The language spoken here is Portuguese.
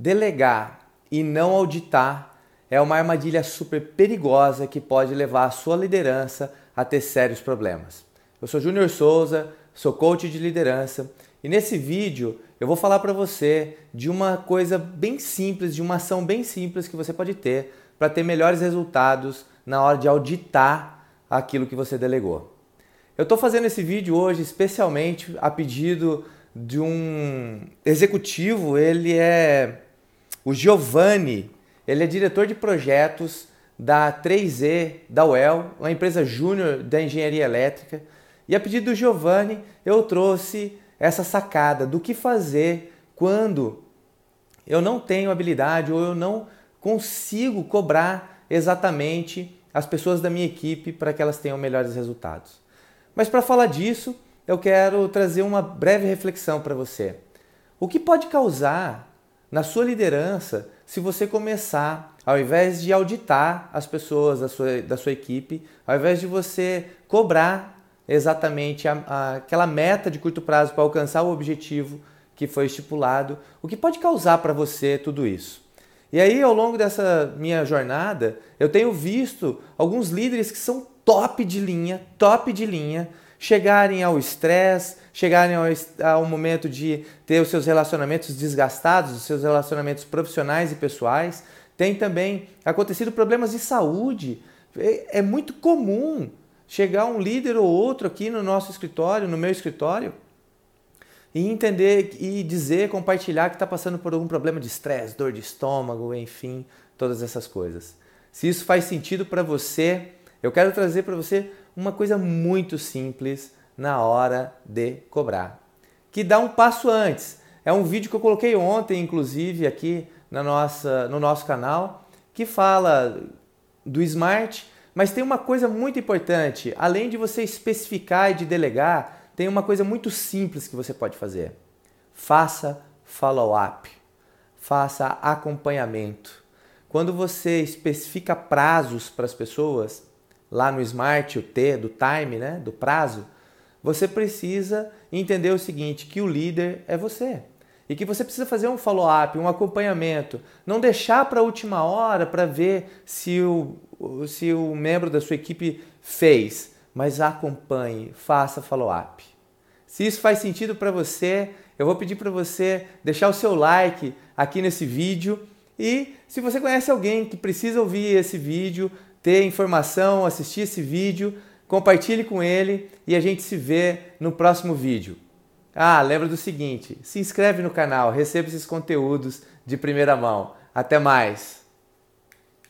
Delegar e não auditar é uma armadilha super perigosa que pode levar a sua liderança a ter sérios problemas. Eu sou Júnior Souza, sou coach de liderança e nesse vídeo eu vou falar para você de uma coisa bem simples, de uma ação bem simples que você pode ter para ter melhores resultados na hora de auditar aquilo que você delegou. Eu estou fazendo esse vídeo hoje especialmente a pedido de um executivo, ele é o Giovanni, ele é diretor de projetos da 3E da UEL, uma empresa júnior da engenharia elétrica. E a pedido do Giovanni, eu trouxe essa sacada do que fazer quando eu não tenho habilidade ou eu não consigo cobrar exatamente as pessoas da minha equipe para que elas tenham melhores resultados. Mas para falar disso, eu quero trazer uma breve reflexão para você. O que pode causar na sua liderança, se você começar, ao invés de auditar as pessoas da sua, da sua equipe, ao invés de você cobrar exatamente a, a, aquela meta de curto prazo para alcançar o objetivo que foi estipulado, o que pode causar para você tudo isso? E aí, ao longo dessa minha jornada, eu tenho visto alguns líderes que são top de linha, top de linha, chegarem ao estresse, chegarem ao, ao momento de ter os seus relacionamentos desgastados, os seus relacionamentos profissionais e pessoais. Tem também acontecido problemas de saúde. É, é muito comum chegar um líder ou outro aqui no nosso escritório, no meu escritório, e entender e dizer, compartilhar que está passando por algum problema de estresse, dor de estômago, enfim, todas essas coisas. Se isso faz sentido para você, eu quero trazer para você uma coisa muito simples na hora de cobrar. Que dá um passo antes. É um vídeo que eu coloquei ontem, inclusive, aqui na nossa, no nosso canal, que fala do smart, mas tem uma coisa muito importante. Além de você especificar e de delegar, tem uma coisa muito simples que você pode fazer. Faça follow-up. Faça acompanhamento. Quando você especifica prazos para as pessoas, lá no Smart, o T do time, né, do prazo, você precisa entender o seguinte, que o líder é você. E que você precisa fazer um follow-up, um acompanhamento, não deixar para a última hora para ver se o, se o membro da sua equipe fez, mas acompanhe, faça follow-up. Se isso faz sentido para você, eu vou pedir para você deixar o seu like aqui nesse vídeo e se você conhece alguém que precisa ouvir esse vídeo, ter informação, assistir esse vídeo, compartilhe com ele e a gente se vê no próximo vídeo. Ah, lembra do seguinte: se inscreve no canal, receba esses conteúdos de primeira mão. Até mais!